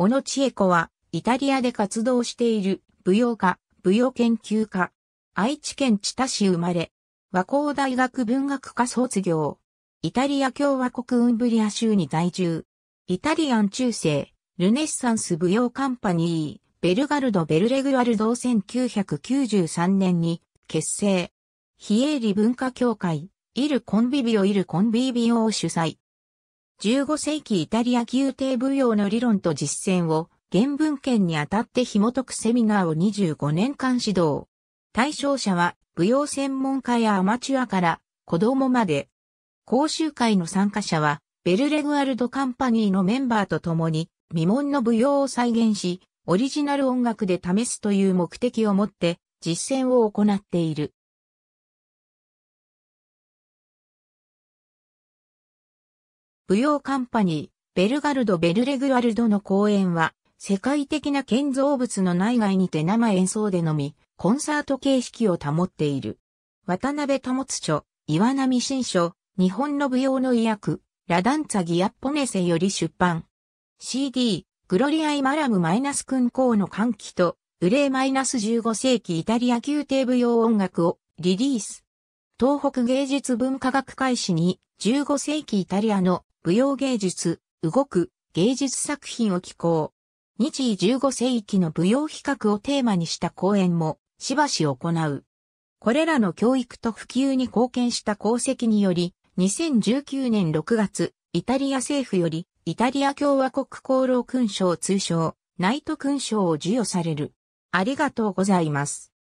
小野千恵子は、イタリアで活動している舞踊家、舞踊研究家。愛知県知多市生まれ。和光大学文学科卒業。イタリア共和国ウンブリア州に在住。イタリアン中世、ルネッサンス舞踊カンパニー、ベルガルド・ベルレグワルド1993年に結成。非営利文化協会、イル・コンビビオ・イル・コンビビオを主催。15世紀イタリア宮廷舞踊の理論と実践を原文献にあたって紐解くセミナーを25年間指導。対象者は舞踊専門家やアマチュアから子供まで。講習会の参加者はベルレグアルドカンパニーのメンバーと共に未聞の舞踊を再現し、オリジナル音楽で試すという目的を持って実践を行っている。舞踊カンパニー、ベルガルド・ベルレグワルドの公演は、世界的な建造物の内外にて生演奏でのみ、コンサート形式を保っている。渡辺保著、岩波新書、日本の舞踊の意訳、ラダンツァギアッポネセより出版。CD、グロリアイマラムマイナス君ーの歓喜と、ウレーマイナス15世紀イタリア宮廷舞踊音楽をリリース。東北芸術文化学会誌に15世紀イタリアの舞踊芸術、動く、芸術作品を寄稿。日時15世紀の舞踊比較をテーマにした講演も、しばし行う。これらの教育と普及に貢献した功績により、2019年6月、イタリア政府より、イタリア共和国功労勲章通称、ナイト勲章を授与される。ありがとうございます。